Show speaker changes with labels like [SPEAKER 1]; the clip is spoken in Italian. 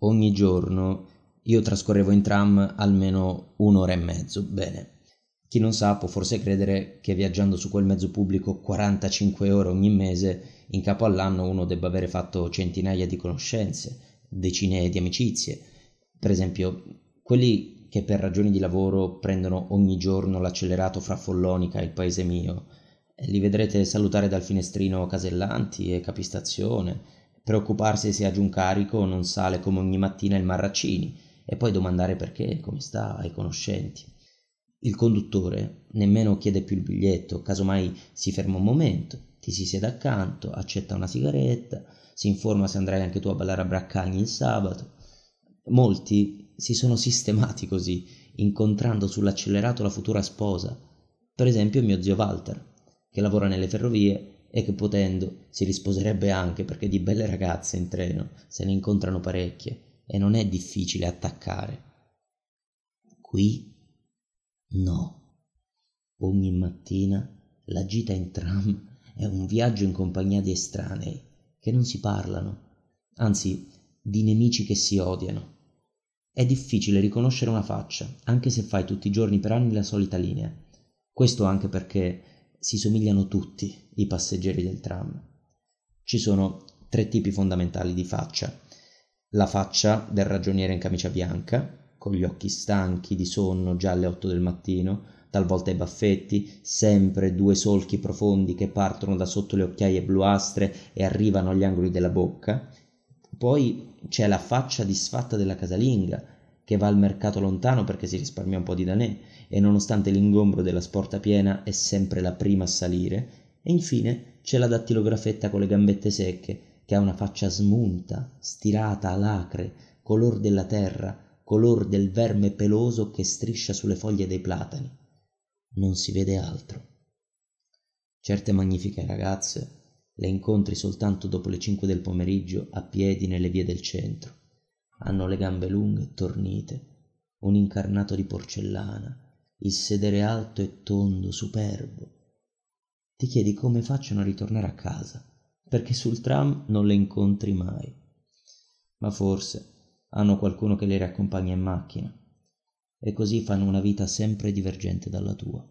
[SPEAKER 1] ogni giorno io trascorrevo in tram almeno un'ora e mezzo, bene. Chi non sa può forse credere che viaggiando su quel mezzo pubblico 45 ore ogni mese, in capo all'anno uno debba avere fatto centinaia di conoscenze, decine di amicizie. Per esempio, quelli che per ragioni di lavoro prendono ogni giorno l'accelerato fra Follonica e il paese mio, eh, li vedrete salutare dal finestrino Casellanti e Capistazione, preoccuparsi se ha giù un carico o non sale come ogni mattina il Marraccini e poi domandare perché, come sta, ai conoscenti. Il conduttore nemmeno chiede più il biglietto, casomai si ferma un momento, ti si siede accanto, accetta una sigaretta, si informa se andrai anche tu a ballare a Braccagni il sabato. Molti si sono sistemati così, incontrando sull'accelerato la futura sposa, per esempio mio zio Walter, che lavora nelle ferrovie e che potendo si risposerebbe anche perché di belle ragazze in treno se ne incontrano parecchie e non è difficile attaccare. Qui no. Ogni mattina la gita in tram è un viaggio in compagnia di estranei che non si parlano, anzi di nemici che si odiano. È difficile riconoscere una faccia, anche se fai tutti i giorni per anni la solita linea. Questo anche perché si somigliano tutti i passeggeri del tram. Ci sono tre tipi fondamentali di faccia. La faccia del ragioniere in camicia bianca, con gli occhi stanchi di sonno già alle 8 del mattino, talvolta i baffetti, sempre due solchi profondi che partono da sotto le occhiaie bluastre e arrivano agli angoli della bocca. Poi c'è la faccia disfatta della casalinga, che va al mercato lontano perché si risparmia un po' di danè e nonostante l'ingombro della sporta piena è sempre la prima a salire, e infine c'è la dattilografetta con le gambette secche, che ha una faccia smunta, stirata, alacre, color della terra, color del verme peloso che striscia sulle foglie dei platani. Non si vede altro. Certe magnifiche ragazze le incontri soltanto dopo le 5 del pomeriggio a piedi nelle vie del centro hanno le gambe lunghe e tornite, un incarnato di porcellana, il sedere alto e tondo, superbo. Ti chiedi come facciano a ritornare a casa, perché sul tram non le incontri mai. Ma forse hanno qualcuno che le riaccompagna in macchina, e così fanno una vita sempre divergente dalla tua.